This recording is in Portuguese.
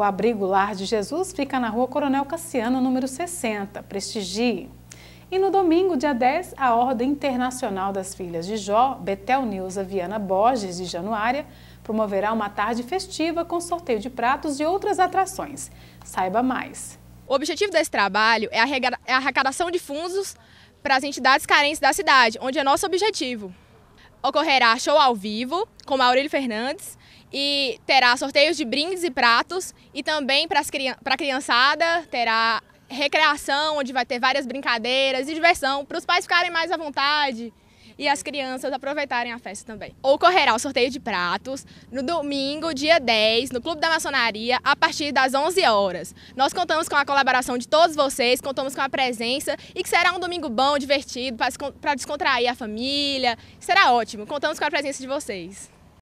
O abrigo Lar de Jesus fica na rua Coronel Cassiano, número 60. Prestigie! E no domingo, dia 10, a Ordem Internacional das Filhas de Jó, Betel Nilza Viana Borges, de Januária, promoverá uma tarde festiva com sorteio de pratos e outras atrações. Saiba mais! O objetivo desse trabalho é a é arrecadação de fundos para as entidades carentes da cidade, onde é nosso objetivo ocorrerá show ao vivo com Maurílio Fernandes e terá sorteios de brindes e pratos e também para a criançada terá recreação, onde vai ter várias brincadeiras e diversão para os pais ficarem mais à vontade e as crianças aproveitarem a festa também. Ocorrerá o sorteio de pratos no domingo, dia 10, no Clube da Maçonaria, a partir das 11 horas. Nós contamos com a colaboração de todos vocês, contamos com a presença e que será um domingo bom, divertido, para descontrair a família. Será ótimo. Contamos com a presença de vocês.